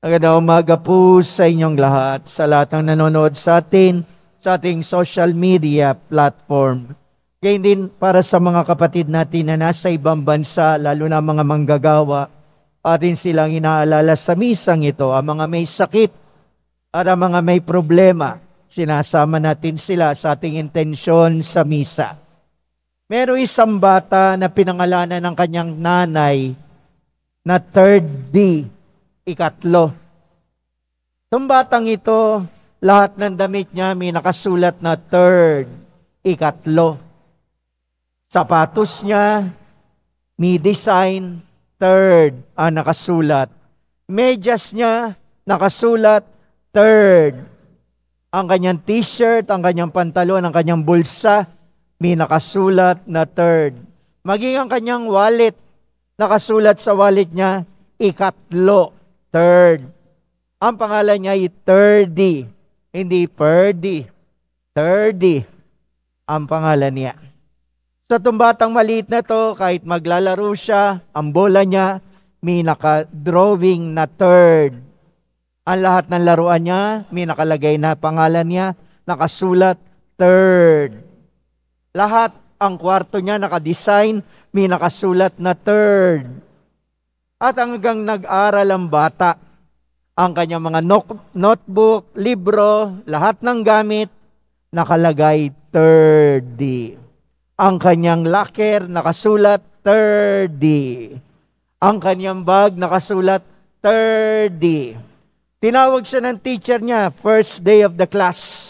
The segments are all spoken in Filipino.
Magandang umaga po sa inyong lahat, sa lahat ng nanonood sa atin, sa ating social media platform. Gayun din para sa mga kapatid natin na nasa ibang bansa, lalo na mga manggagawa, atin silang inaalala sa misang ito, ang mga may sakit at ang mga may problema, sinasama natin sila sa ating intensyon sa misa. Meron isang bata na pinangalanan ng kanyang nanay na third D ikatlo. Itong batang ito, lahat ng damit niya may nakasulat na third, ikatlo. Sapatos niya, may design, third, ang nakasulat. Medyas niya, nakasulat, third. Ang kanyang t-shirt, ang kanyang pantalon, ang kanyang bulsa, may nakasulat na third. Maging ang kanyang wallet, nakasulat sa wallet niya, ikatlo Third. Ang pangalan niya ay Thirdy. Hindi Purdy. Thirdy. Ang pangalan niya. Sa tumbatang maliit na to, kahit maglalaro siya, ang bola niya, may naka-drawing na third. Ang lahat ng laruan niya, may nakalagay na pangalan niya, nakasulat third. Lahat ang kwarto niya nakadesign, may nakasulat na third at hanggang nag-aral ang bata. Ang kanyang mga no- notebook, libro, lahat ng gamit, nakalagay 3 D. Ang kanyang locker, nakasulat 3 D. Ang kanyang bag, nakasulat 3 D. Tinawag siya ng teacher niya, first day of the class.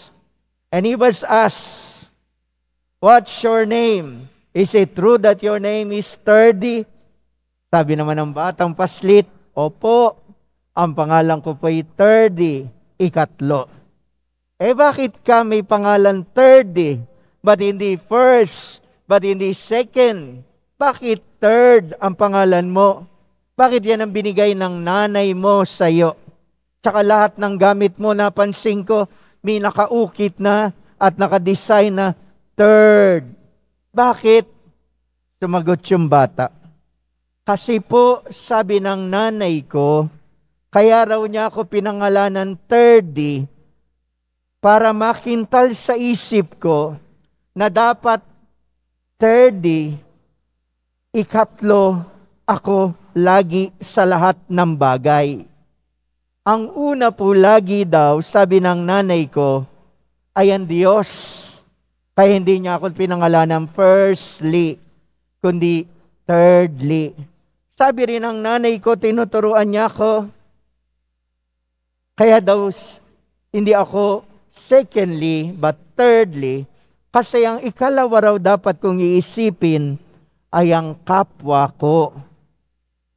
And he was asked, What's your name? Is it true that your name is Thirdy? Sabi naman ng batang paslit, Opo, ang pangalan ko po ay Thirdy, ikatlo. Eh bakit ka may pangalan Thirdy, but hindi first, but hindi second? Bakit third ang pangalan mo? Bakit yan ang binigay ng nanay mo sa iyo? Tsaka lahat ng gamit mo, napansin ko, may nakaukit na at nakadesign na third. Bakit? Sumagot yung bata. Kasi po, sabi ng nanay ko, kaya raw niya ako pinangalanan 30 para makintal sa isip ko na dapat 30 ikatlo ako lagi sa lahat ng bagay. Ang una po lagi daw, sabi ng nanay ko, ay ang Diyos. Kaya hindi niya ako pinangalanan firstly, kundi thirdly. Sabi rin ng nanay ko, tinuturuan niya ako. Kaya daw, hindi ako secondly, but thirdly, kasi ang ikalawa raw dapat kong iisipin ay ang kapwa ko.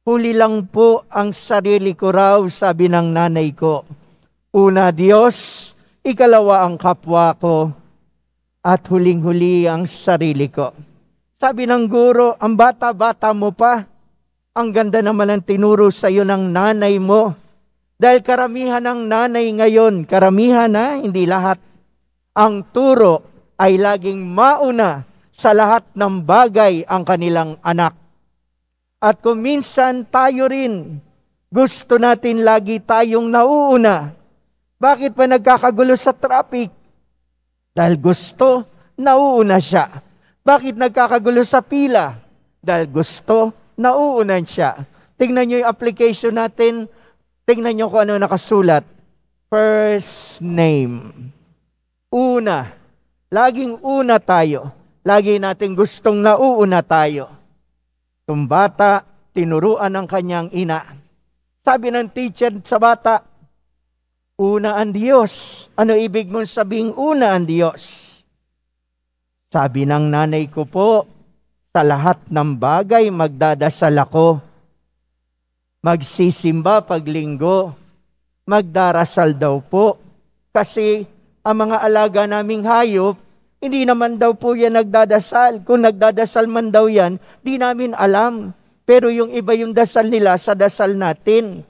Huli lang po ang sarili ko raw, sabi ng nanay ko. Una Diyos, ikalawa ang kapwa ko, at huling-huli ang sarili ko. Sabi ng guro, ang bata-bata mo pa, ang ganda naman ang tinuro sa iyo ng nanay mo. Dahil karamihan ng nanay ngayon, karamihan na, hindi lahat. Ang turo ay laging mauna sa lahat ng bagay ang kanilang anak. At kung minsan tayo rin, gusto natin lagi tayong nauuna. Bakit pa nagkakagulo sa traffic? Dahil gusto, nauuna siya. Bakit nagkakagulo sa pila? Dahil gusto, nauunan siya. Tingnan niyo yung application natin. Tingnan niyo kung ano nakasulat. First name. Una. Laging una tayo. Lagi natin gustong nauuna tayo. Yung bata, tinuruan ng kanyang ina. Sabi ng teacher sa bata, una ang Diyos. Ano ibig mong sabing una ang Diyos? Sabi ng nanay ko po, sa lahat ng bagay, magdadasal ako. Magsisimba paglinggo. Magdarasal daw po. Kasi ang mga alaga naming hayop, hindi naman daw po yan nagdadasal. Kung nagdadasal man daw yan, di namin alam. Pero yung iba yung dasal nila sa dasal natin.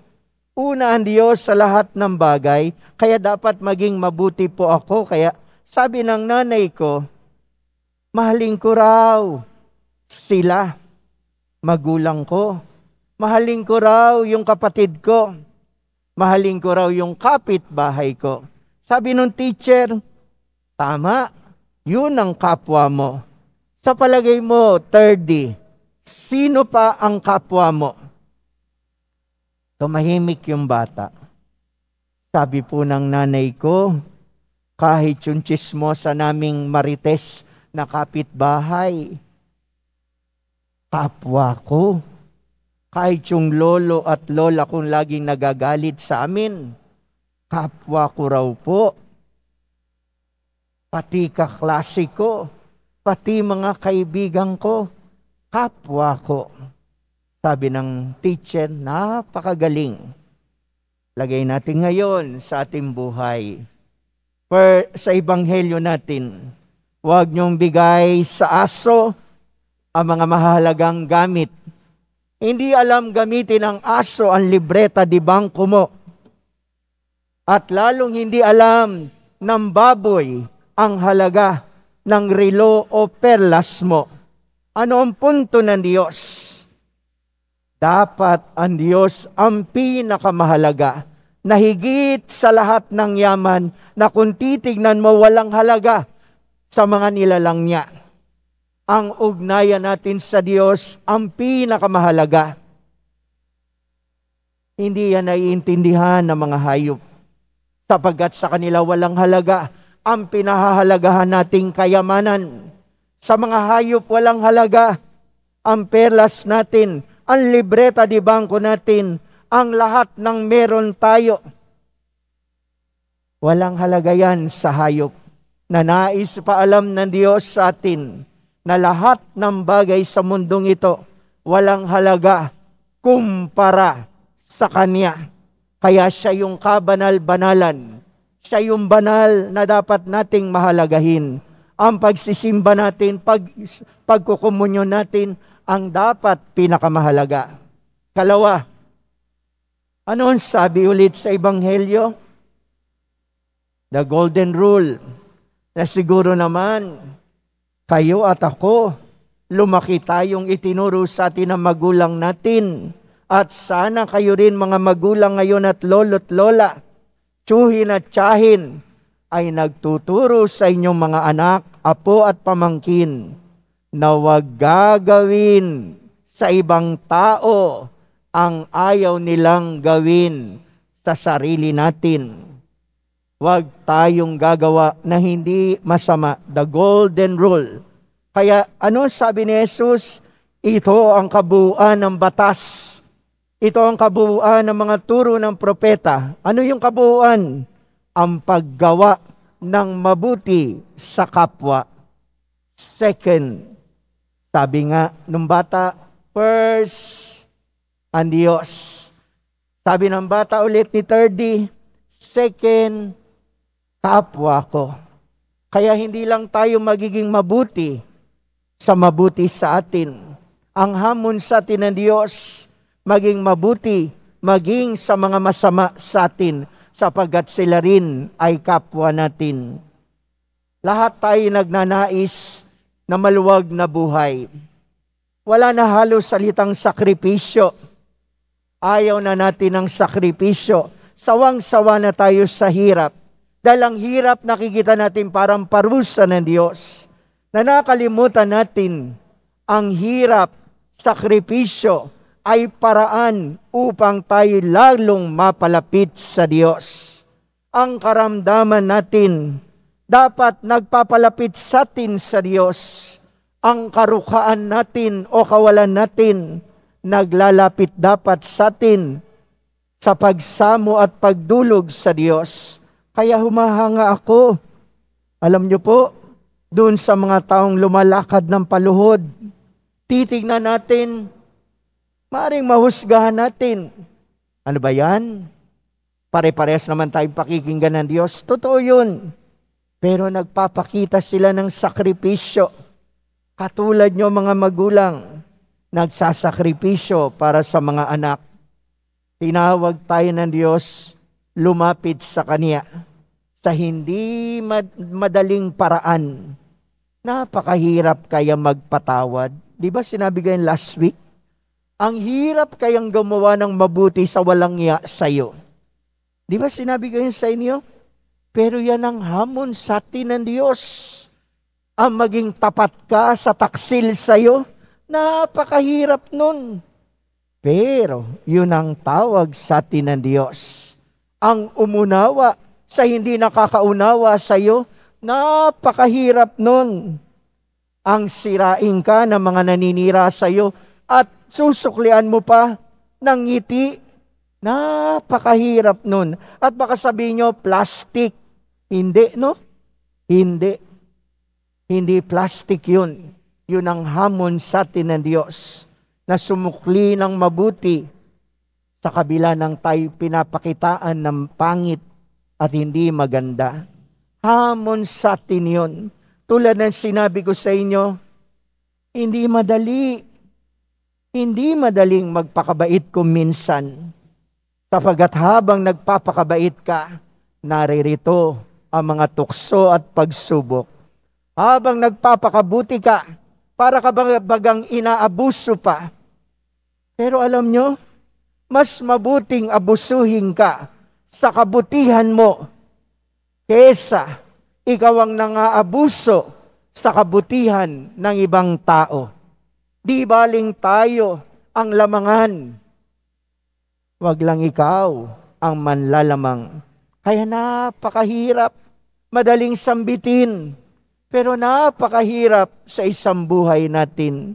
Una ang Diyos sa lahat ng bagay, kaya dapat maging mabuti po ako. Kaya sabi ng nanay ko, mahalin ko raw sila, magulang ko. Mahalin ko raw yung kapatid ko. Mahalin ko raw yung kapitbahay ko. Sabi nung teacher, tama, yun ang kapwa mo. Sa palagay mo, thirdly, sino pa ang kapwa mo? Tumahimik yung bata. Sabi po ng nanay ko, kahit yung chismosa naming marites na kapitbahay, kapwa ko. Kahit yung lolo at lola kong laging nagagalit sa amin, kapwa ko raw po. Pati kaklase ko, pati mga kaibigan ko, kapwa ko. Sabi ng teacher, napakagaling. Lagay natin ngayon sa ating buhay. Per, sa ebanghelyo natin, huwag niyong bigay sa aso ang mga mahalagang gamit. Hindi alam gamitin ng aso ang libreta di bangko mo. At lalong hindi alam ng baboy ang halaga ng relo o perlas mo. Ano ang punto ng Diyos? Dapat ang Diyos ang pinakamahalaga na higit sa lahat ng yaman na kung titignan mo walang halaga sa mga nilalang niya ang ugnayan natin sa Diyos ang pinakamahalaga. Hindi yan naiintindihan ng mga hayop sapagkat sa kanila walang halaga ang pinahahalagahan nating kayamanan. Sa mga hayop walang halaga ang perlas natin, ang libreta di bangko natin, ang lahat ng meron tayo. Walang halaga yan sa hayop na nais paalam ng Diyos sa atin na lahat ng bagay sa mundong ito walang halaga kumpara sa Kanya. Kaya siya yung kabanal-banalan. Siya yung banal na dapat nating mahalagahin. Ang pagsisimba natin, pag, pagkukomunyon natin, ang dapat pinakamahalaga. Kalawa, ano ang sabi ulit sa Ebanghelyo? The golden rule na siguro naman kayo at ako, lumaki tayong itinuro sa atin ng magulang natin. At sana kayo rin mga magulang ngayon at lolo't lola, tsuhin at tsahin, ay nagtuturo sa inyong mga anak, apo at pamangkin na wag gagawin sa ibang tao ang ayaw nilang gawin sa sarili natin. Huwag tayong gagawa na hindi masama. The golden rule. Kaya ano sabi ni Jesus? Ito ang kabuuan ng batas. Ito ang kabuuan ng mga turo ng propeta. Ano yung kabuuan? Ang paggawa ng mabuti sa kapwa. Second, sabi nga nung bata, first, ang Diyos. Sabi ng bata ulit ni Thirdy, second, kapwa ko. Kaya hindi lang tayo magiging mabuti sa mabuti sa atin. Ang hamon sa atin ng Diyos, maging mabuti, maging sa mga masama sa atin, sapagat sila rin ay kapwa natin. Lahat tayo nagnanais na maluwag na buhay. Wala na halos salitang sakripisyo. Ayaw na natin ng sakripisyo. Sawang-sawa na tayo sa hirap dahil ang hirap nakikita natin parang parusa ng Diyos na nakalimutan natin ang hirap, sakripisyo ay paraan upang tayo lalong mapalapit sa Diyos. Ang karamdaman natin dapat nagpapalapit sa atin sa Diyos. Ang karukaan natin o kawalan natin naglalapit dapat sa atin sa pagsamo at pagdulog sa Diyos kaya humahanga ako, alam nyo po, doon sa mga taong lumalakad ng paluhod, titignan natin, maring mahusgahan natin. Ano ba yan? Pare-pares naman tayong pakikinggan ng Diyos. Totoo yun. Pero nagpapakita sila ng sakripisyo. Katulad nyo mga magulang, nagsasakripisyo para sa mga anak. Tinawag tayo ng Diyos lumapit sa kaniya sa hindi madaling paraan. Napakahirap kaya magpatawad. Di ba sinabi kayo last week? Ang hirap kayang gumawa ng mabuti sa walang iya sa'yo. Di ba sinabi ko sa inyo? Pero yan ang hamon sa atin ng Diyos. Ang maging tapat ka sa taksil sa'yo, napakahirap nun. Pero yun ang tawag sa atin ng Diyos ang umunawa sa hindi nakakaunawa sa iyo, napakahirap nun. Ang sirain ka ng mga naninira sa iyo at susuklian mo pa ng ngiti. Napakahirap nun. At baka sabihin nyo, plastic. Hindi, no? Hindi. Hindi plastic yun. Yun ang hamon sa atin ng Diyos na sumukli ng mabuti sa kabila ng tayo pinapakitaan ng pangit at hindi maganda. Hamon sa atin yun. Tulad ng sinabi ko sa inyo, hindi madali. Hindi madaling magpakabait kung minsan. Kapagat habang nagpapakabait ka, naririto ang mga tukso at pagsubok. Habang nagpapakabuti ka, para ka bagang inaabuso pa. Pero alam nyo, mas mabuting abusuhin ka sa kabutihan mo kesa ikaw ang nangaabuso sa kabutihan ng ibang tao. Di baling tayo ang lamangan. Huwag lang ikaw ang manlalamang. Kaya napakahirap, madaling sambitin, pero napakahirap sa isang buhay natin.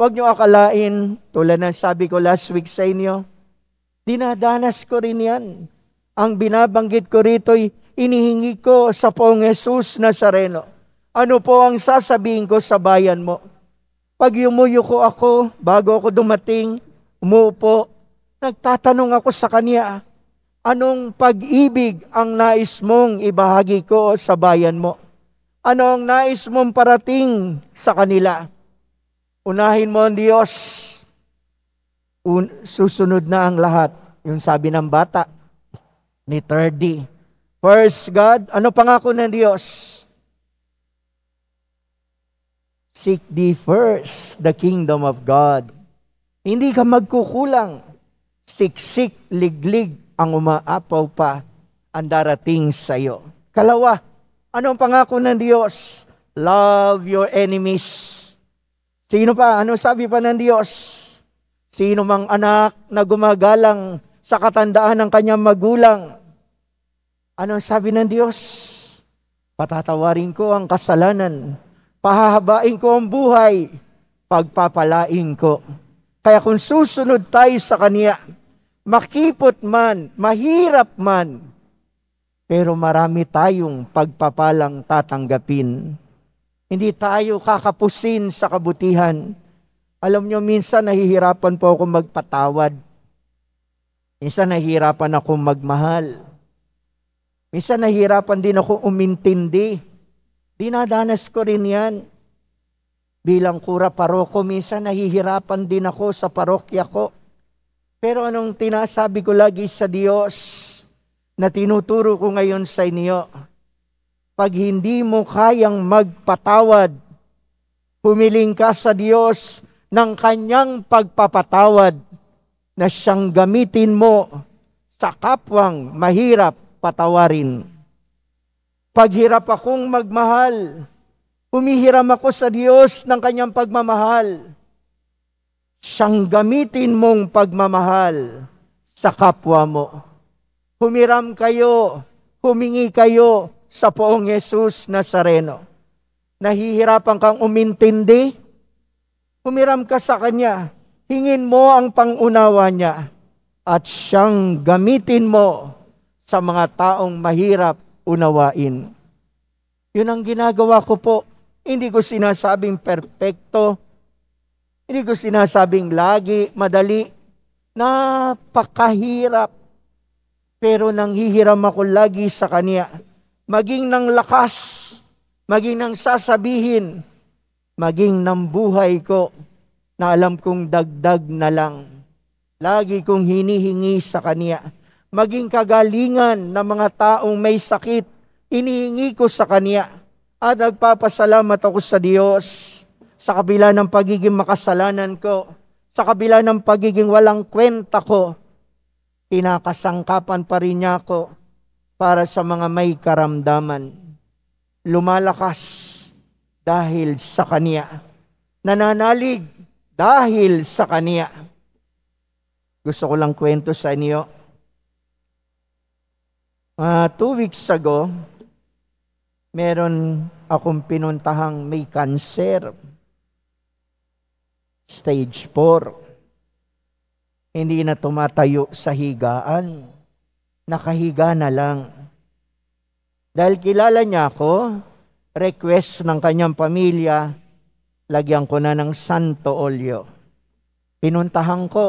Huwag niyo akalain, tulad ng sabi ko last week sa inyo, Dinadanas ko rin yan. Ang binabanggit ko rito'y inihingi ko sa poong Jesus Nazareno. Ano po ang sasabihin ko sa bayan mo? Pag yumuyo ko ako, bago ako dumating, umupo, nagtatanong ako sa kanya, anong pag-ibig ang nais mong ibahagi ko sa bayan mo? Ano ang nais mong parating sa kanila? Unahin mo ang Diyos un, susunod na ang lahat. Yung sabi ng bata ni 30. First, God, ano pangako ng Diyos? Seek thee first the kingdom of God. Hindi ka magkukulang. Siksik, liglig ang umaapaw pa ang darating sa iyo. Kalawa, anong pangako ng Diyos? Love your enemies. Sino pa? Ano sabi pa ng Diyos? Sino mang anak na gumagalang sa katandaan ng kanyang magulang, ano sabi ng Diyos? Patatawarin ko ang kasalanan, pahahabain ko ang buhay, pagpapalain ko. Kaya kung susunod tayo sa Kanya, makipot man, mahirap man, pero marami tayong pagpapalang tatanggapin. Hindi tayo kakapusin sa kabutihan alam nyo, minsan nahihirapan po ako magpatawad. Minsan nahihirapan ako magmahal. Minsan nahihirapan din ako umintindi. Dinadanas ko rin yan. Bilang kura paroko, minsan nahihirapan din ako sa parokya ko. Pero anong tinasabi ko lagi sa Diyos na tinuturo ko ngayon sa inyo? Pag hindi mo kayang magpatawad, humiling ka sa Diyos, ng kanyang pagpapatawad na siyang gamitin mo sa kapwang mahirap patawarin. Paghirap akong magmahal, humihiram ako sa Diyos ng kanyang pagmamahal. Siyang gamitin mong pagmamahal sa kapwa mo. Humiram kayo, humingi kayo sa poong Yesus Nazareno. Nahihirapan kang umintindi, Humiram ka sa Kanya. Hingin mo ang pangunawa niya at siyang gamitin mo sa mga taong mahirap unawain. Yun ang ginagawa ko po. Hindi ko sinasabing perpekto. Hindi ko sinasabing lagi, madali. Napakahirap. Pero nanghihiram ako lagi sa Kanya. Maging ng lakas, maging ng sasabihin, maging ng buhay ko na alam kong dagdag na lang. Lagi kong hinihingi sa Kaniya. Maging kagalingan ng mga taong may sakit, inihingi ko sa Kaniya. At nagpapasalamat ako sa Diyos sa kabila ng pagiging makasalanan ko, sa kabila ng pagiging walang kwenta ko, kinakasangkapan pa rin niya ako para sa mga may karamdaman. Lumalakas dahil sa kaniya. Nananalig dahil sa kaniya. Gusto ko lang kwento sa inyo. Uh, two weeks ago, meron akong pinuntahang may cancer. Stage 4. Hindi na tumatayo sa higaan. Nakahiga na lang. Dahil kilala niya ako, request ng kanyang pamilya, lagyan ko na ng santo olyo. Pinuntahan ko,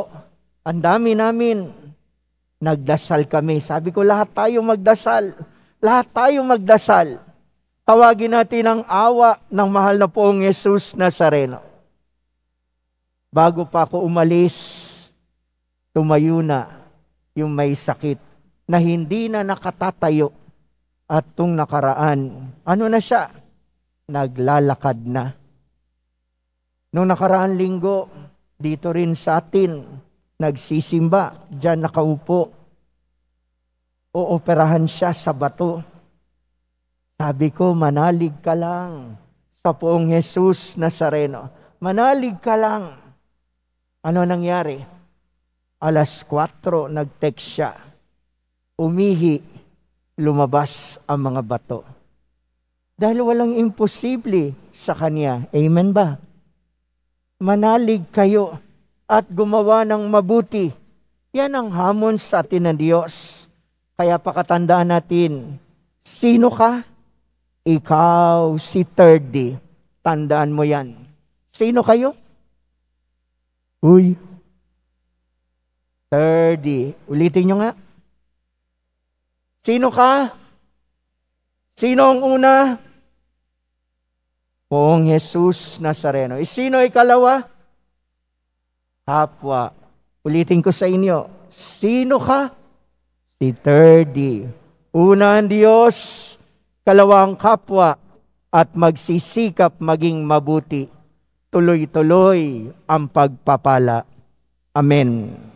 ang dami namin, nagdasal kami. Sabi ko, lahat tayo magdasal. Lahat tayo magdasal. Tawagin natin ang awa ng mahal na poong Yesus Nazareno. Bago pa ako umalis, tumayo na yung may sakit na hindi na nakatatayo at tung nakaraan, ano na siya? Naglalakad na. Nung nakaraan linggo, dito rin sa atin, nagsisimba, dyan nakaupo. Ooperahan siya sa bato. Sabi ko, manalig ka lang sa poong Jesus Nazareno. Manalig ka lang. Ano nangyari? Alas 4, nag-text siya. Umihi lumabas ang mga bato. Dahil walang imposible sa Kanya. Amen ba? Manalig kayo at gumawa ng mabuti. Yan ang hamon sa atin ng Diyos. Kaya pakatandaan natin, sino ka? Ikaw si Thirdy. Tandaan mo yan. Sino kayo? Uy, Thirdy. Ulitin nyo nga. Sino ka? Sino ang una? Poong Jesus Nazareno. E sino ikalawa? Kapwa. Ulitin ko sa inyo. Sino ka? Si Thirdy. Una ang Diyos, kalawang kapwa, at magsisikap maging mabuti. Tuloy-tuloy ang pagpapala. Amen.